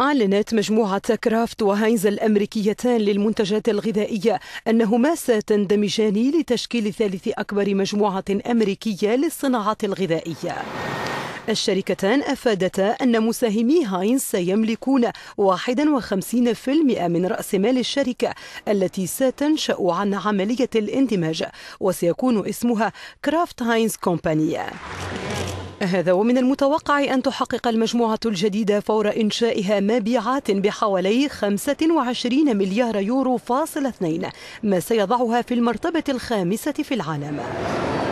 أعلنت مجموعة كرافت وهاينز الأمريكيتان للمنتجات الغذائية أنهما ستندمجان لتشكيل ثالث أكبر مجموعة أمريكية للصناعة الغذائية الشركتان أفادتا أن مساهمي هاينز سيملكون 51% من رأس مال الشركة التي ستنشأ عن عملية الاندماج وسيكون اسمها كرافت هاينز كومبانيا هذا ومن المتوقع أن تحقق المجموعة الجديدة فور إنشائها مبيعات بحوالي 25 مليار يورو فاصل اثنين ما سيضعها في المرتبة الخامسة في العالم